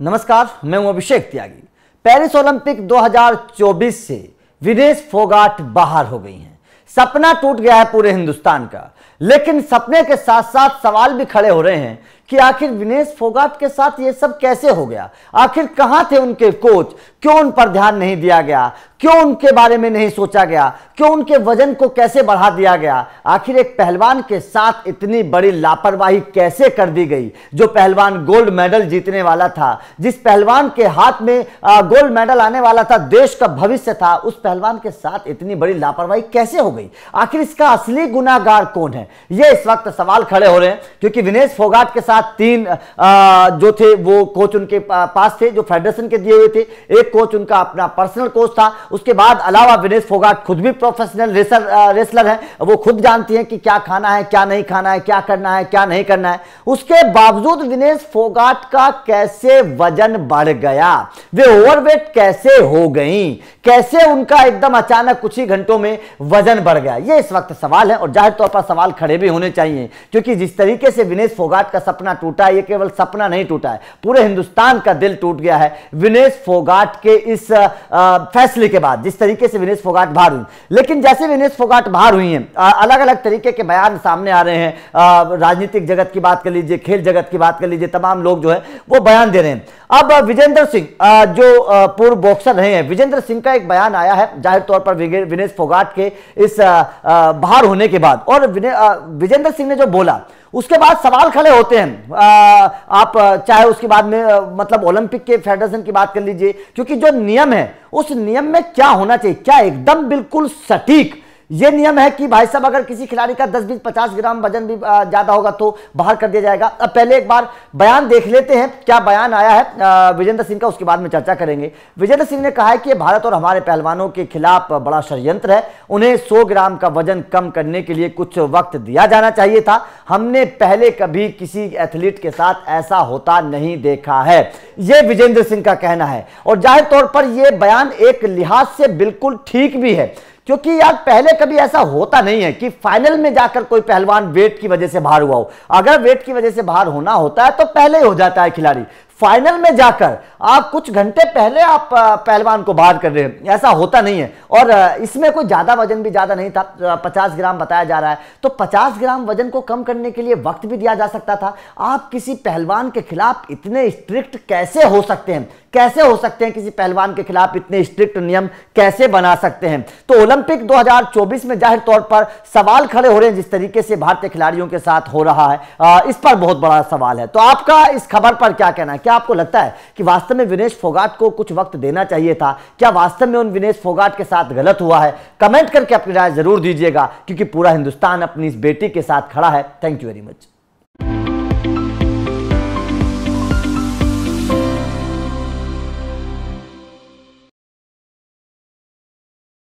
नमस्कार मैं हूं अभिषेक त्यागी पेरिस ओलंपिक 2024 से विदेश फोगाट बाहर हो गई हैं सपना टूट गया है पूरे हिंदुस्तान का लेकिन सपने के साथ साथ सवाल भी खड़े हो रहे हैं कि आखिर विनेश फोगाट के साथ ये सब कैसे हो गया आखिर कहाँ थे उनके कोच क्यों उन पर ध्यान नहीं दिया गया क्यों उनके बारे में नहीं सोचा गया क्यों उनके वजन को कैसे बढ़ा दिया गया आखिर एक पहलवान के साथ इतनी बड़ी लापरवाही कैसे कर दी गई जो पहलवान गोल्ड मेडल जीतने वाला था जिस पहलवान के हाथ में गोल्ड मेडल आने वाला था देश का भविष्य था उस पहलवान के साथ इतनी बड़ी लापरवाही कैसे हो गई आखिर इसका असली गुनागार कौन है यह इस वक्त सवाल खड़े हो रहे हैं क्योंकि विनेश फोगाट के साथ साथ तीन आ, जो थे वो कोच उनके पास थे जो फेडरेशन के दिए हुए थे एक कोच उनका अपना पर्सनल कोच था उसके बाद अलावा विनेश फोगाट खुद भी प्रोफेशनल रेसर रेसलर हैं वो खुद जानती हैं कि क्या खाना है क्या नहीं खाना है क्या करना है क्या नहीं करना है उसके बावजूद विनेश फोगाट का कैसे वजन बढ़ गया वे ओवरवेट कैसे हो गई कैसे उनका एकदम अचानक कुछ ही घंटों में वजन बढ़ गया ये इस वक्त सवाल है और जाहिर तौर पर सवाल खड़े भी होने चाहिए क्योंकि जिस तरीके से विनेश फोगाट का सपना सपना टूटा ये केवल सपना नहीं टूटा है पूरे हिंदुस्तान का दिल टूट गया है विनेश फोगाट के इस फैसले के बाद जिस तरीके से विनेश फोगाट बाहर हुई लेकिन जैसे विनेश फोगाट बाहर हुई हैं अलग अलग तरीके के बयान सामने आ रहे हैं राजनीतिक जगत की बात कर लीजिए खेल जगत की बात कर लीजिए तमाम लोग जो है वो बयान दे रहे हैं अब विजेंद्र सिंह जो पूर्व बॉक्सर रहे हैं विजेंद्र सिंह का एक बयान आया है जाहिर तौर पर विनेश फोगाट के इस बाहर होने के बाद और विजेंद्र सिंह ने जो बोला उसके बाद सवाल खड़े होते हैं आ, आप चाहे उसके बाद में मतलब ओलंपिक के फेडरेशन की बात कर लीजिए क्योंकि जो नियम है उस नियम में क्या होना चाहिए क्या एकदम बिल्कुल सटीक ये नियम है कि भाई साहब अगर किसी खिलाड़ी का 10 बीस पचास ग्राम वजन भी ज़्यादा होगा तो बाहर कर दिया जाएगा अब पहले एक बार बयान देख लेते हैं क्या बयान आया है विजेंद्र सिंह का उसके बाद में चर्चा करेंगे विजेंद्र सिंह ने कहा है कि भारत और हमारे पहलवानों के खिलाफ बड़ा षडयंत्र है उन्हें सौ ग्राम का वजन कम करने के लिए कुछ वक्त दिया जाना चाहिए था हमने पहले कभी किसी एथलीट के साथ ऐसा होता नहीं देखा है ये विजेंद्र सिंह का कहना है और जाहिर तौर पर यह बयान एक लिहाज से बिल्कुल ठीक भी है क्योंकि यार पहले कभी ऐसा होता नहीं है कि फाइनल में जाकर कोई पहलवान वेट की वजह से बाहर हुआ हो अगर वेट की वजह से बाहर होना होता है तो पहले ही हो जाता है खिलाड़ी फाइनल में जाकर आप कुछ घंटे पहले आप पहलवान को बाहर कर रहे हैं ऐसा होता नहीं है और इसमें कोई ज़्यादा वजन भी ज़्यादा नहीं था पचास ग्राम बताया जा रहा है तो पचास ग्राम वजन को कम करने के लिए वक्त भी दिया जा सकता था आप किसी पहलवान के खिलाफ इतने स्ट्रिक्ट कैसे हो सकते हैं कैसे हो सकते हैं किसी पहलवान के खिलाफ इतने स्ट्रिक्ट नियम कैसे बना सकते हैं तो ओलंपिक 2024 में जाहिर तौर पर सवाल खड़े हो रहे हैं जिस तरीके से भारतीय खिलाड़ियों के साथ हो रहा है इस पर बहुत बड़ा सवाल है तो आपका इस खबर पर क्या कहना है क्या आपको लगता है कि वास्तव में विनेश फोगाट को कुछ वक्त देना चाहिए था क्या वास्तव में उन विनेश फोगाट के साथ गलत हुआ है कमेंट करके अपनी राय जरूर दीजिएगा क्योंकि पूरा हिंदुस्तान अपनी इस बेटी के साथ खड़ा है थैंक यू वेरी मच